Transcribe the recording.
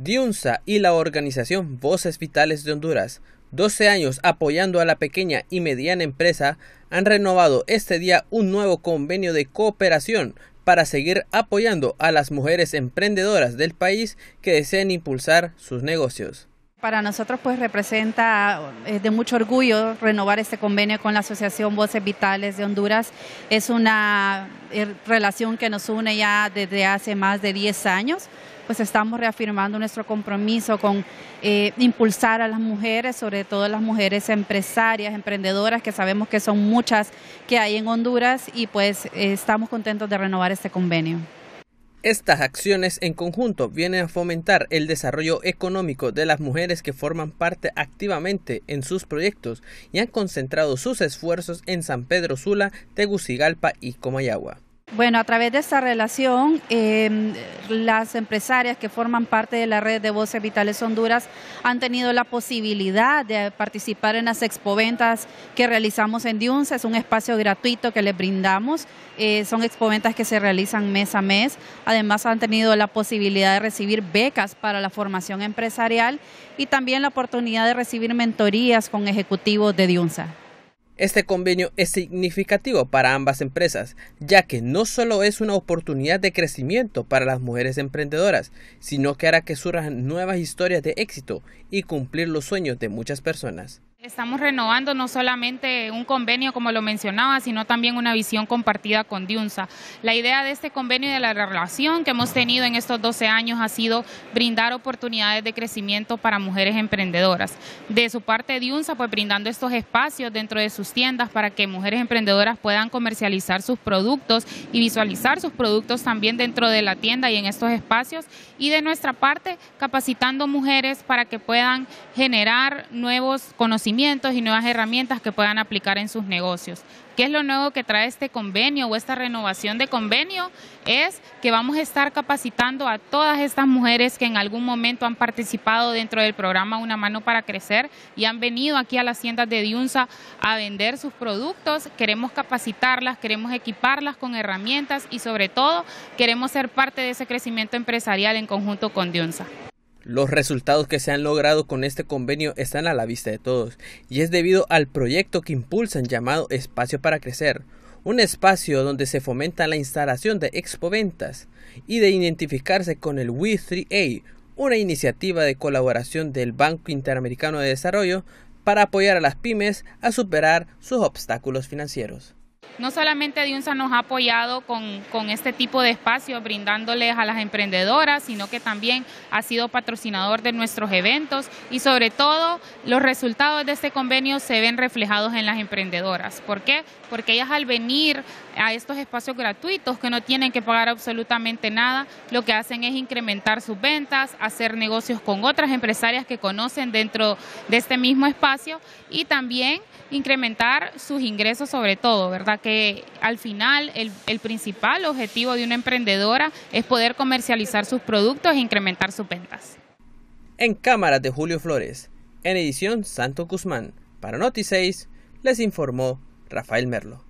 DIUNSA y la organización Voces Vitales de Honduras, 12 años apoyando a la pequeña y mediana empresa, han renovado este día un nuevo convenio de cooperación para seguir apoyando a las mujeres emprendedoras del país que deseen impulsar sus negocios. Para nosotros pues representa eh, de mucho orgullo renovar este convenio con la Asociación Voces Vitales de Honduras. Es una eh, relación que nos une ya desde hace más de 10 años pues estamos reafirmando nuestro compromiso con eh, impulsar a las mujeres, sobre todo las mujeres empresarias, emprendedoras, que sabemos que son muchas que hay en Honduras y pues estamos contentos de renovar este convenio. Estas acciones en conjunto vienen a fomentar el desarrollo económico de las mujeres que forman parte activamente en sus proyectos y han concentrado sus esfuerzos en San Pedro Sula, Tegucigalpa y Comayagua. Bueno, a través de esta relación, em, las empresarias que forman parte de la red de Voces Vitales Honduras han tenido la posibilidad de participar en las expoventas que realizamos en Diunza. Es un espacio gratuito que les brindamos. Eh, son expoventas que se realizan mes a mes. Además, han tenido la posibilidad de recibir becas para la formación empresarial y también la oportunidad de recibir mentorías con ejecutivos de Diunsa. Este convenio es significativo para ambas empresas, ya que no solo es una oportunidad de crecimiento para las mujeres emprendedoras, sino que hará que surjan nuevas historias de éxito y cumplir los sueños de muchas personas. Estamos renovando no solamente un convenio, como lo mencionaba, sino también una visión compartida con DIUNSA. La idea de este convenio y de la relación que hemos tenido en estos 12 años ha sido brindar oportunidades de crecimiento para mujeres emprendedoras. De su parte, DIUNSA, pues brindando estos espacios dentro de sus tiendas para que mujeres emprendedoras puedan comercializar sus productos y visualizar sus productos también dentro de la tienda y en estos espacios. Y de nuestra parte, capacitando mujeres para que puedan generar nuevos conocimientos y nuevas herramientas que puedan aplicar en sus negocios. ¿Qué es lo nuevo que trae este convenio o esta renovación de convenio? Es que vamos a estar capacitando a todas estas mujeres que en algún momento han participado dentro del programa Una mano para crecer y han venido aquí a las tiendas de Diunza a vender sus productos. Queremos capacitarlas, queremos equiparlas con herramientas y sobre todo queremos ser parte de ese crecimiento empresarial en conjunto con Diunza. Los resultados que se han logrado con este convenio están a la vista de todos y es debido al proyecto que impulsan llamado Espacio para Crecer, un espacio donde se fomenta la instalación de expoventas y de identificarse con el We3A, una iniciativa de colaboración del Banco Interamericano de Desarrollo para apoyar a las pymes a superar sus obstáculos financieros no solamente DIUNSA nos ha apoyado con, con este tipo de espacios, brindándoles a las emprendedoras, sino que también ha sido patrocinador de nuestros eventos y sobre todo los resultados de este convenio se ven reflejados en las emprendedoras. ¿Por qué? Porque ellas al venir a estos espacios gratuitos que no tienen que pagar absolutamente nada, lo que hacen es incrementar sus ventas, hacer negocios con otras empresarias que conocen dentro de este mismo espacio y también incrementar sus ingresos sobre todo, ¿verdad? al final el, principal objetivo de una emprendedora es poder comercializar sus productos e incrementar sus ventas. En cámaras de Julio Flores, en edición Santo Guzmán, para Noti 6, les informó Rafael Merlo.